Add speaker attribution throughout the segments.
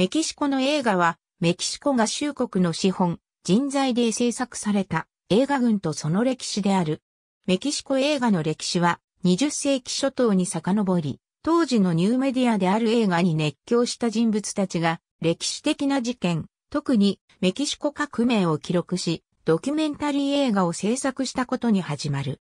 Speaker 1: メキシコの映画は、メキシコが衆国の資本、人材で制作された映画群とその歴史である。メキシコ映画の歴史は、20世紀初頭に遡り、当時のニューメディアである映画に熱狂した人物たちが、歴史的な事件、特にメキシコ革命を記録し、ドキュメンタリー映画を制作したことに始まる。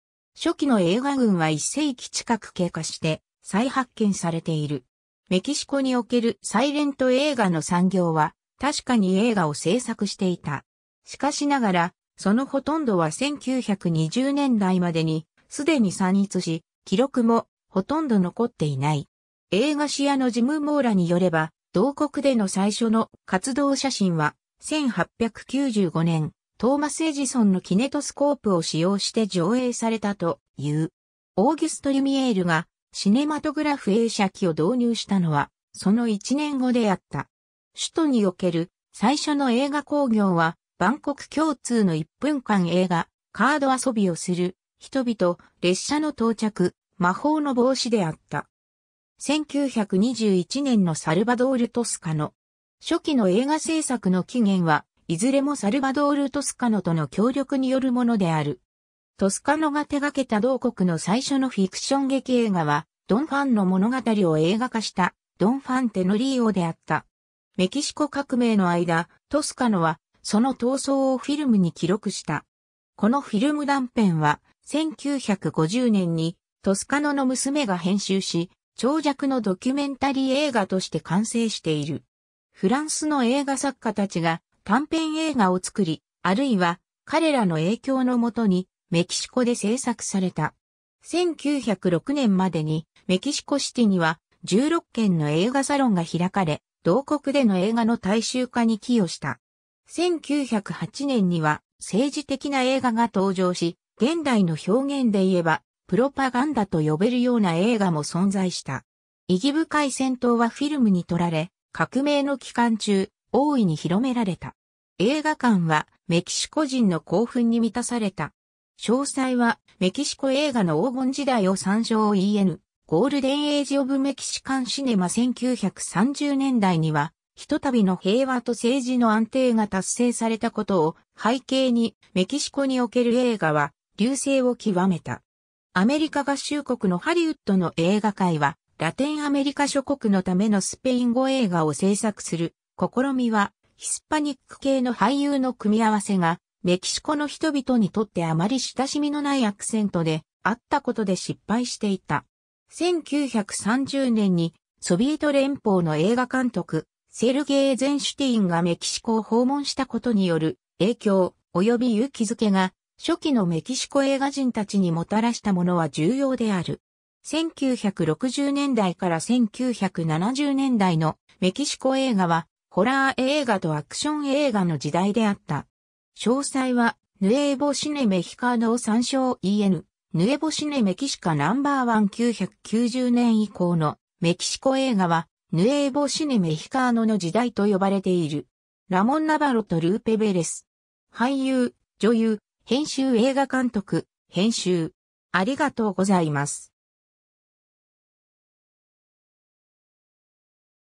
Speaker 1: 初期の映画群は1世紀近く経過して、再発見されている。メキシコにおけるサイレント映画の産業は、確かに映画を制作していた。しかしながら、そのほとんどは1920年代までに、すでに散逸し、記録もほとんど残っていない。映画視野のジム・モーラによれば、同国での最初の活動写真は、1895年、トーマス・エジソンのキネトスコープを使用して上映されたという。オーギュスト・リュミエールがシネマトグラフ映写機を導入したのは、その1年後であった。首都における最初の映画工業は、万国共通の1分間映画、カード遊びをする、人々、列車の到着、魔法の帽子であった。1921年のサルバドール・トスカノ。初期の映画制作の起源は、いずれもサルバドール・トスカノとの協力によるものである。トスカノが手掛けた同国の最初のフィクション劇映画は、ドン・ファンの物語を映画化した、ドン・ファン・テノリーオであった。メキシコ革命の間、トスカノは、その闘争をフィルムに記録した。このフィルム断片は、1950年に、トスカノの娘が編集し、長尺のドキュメンタリー映画として完成している。フランスの映画作家たちが短編映画を作り、あるいは彼らの影響のもとにメキシコで制作された。1906年までにメキシコシティには16件の映画サロンが開かれ、同国での映画の大衆化に寄与した。1908年には政治的な映画が登場し、現代の表現で言えば、プロパガンダと呼べるような映画も存在した。意義深い戦闘はフィルムに撮られ、革命の期間中、大いに広められた。映画館はメキシコ人の興奮に満たされた。詳細はメキシコ映画の黄金時代を参照 EN、ゴールデンエイジオブメキシカンシネマ1930年代には、ひとたびの平和と政治の安定が達成されたことを背景にメキシコにおける映画は流星を極めた。アメリカ合衆国のハリウッドの映画界はラテンアメリカ諸国のためのスペイン語映画を制作する試みはヒスパニック系の俳優の組み合わせがメキシコの人々にとってあまり親しみのないアクセントであったことで失敗していた。1930年にソビエト連邦の映画監督、セルゲー・ゼンシュティンがメキシコを訪問したことによる影響及び勇気づけが初期のメキシコ映画人たちにもたらしたものは重要である。1960年代から1970年代のメキシコ映画はホラー映画とアクション映画の時代であった。詳細は、ヌエーボシネメヒカノを参照 EN、ヌエボシネメキシカナンバーワン990年以降のメキシコ映画は、ヌエーボシネメヒカーノの時代と呼ばれている。ラモン・ナバロとルーペ・ベレス。俳優、女優、編集映画監督、編集。ありがとうございます。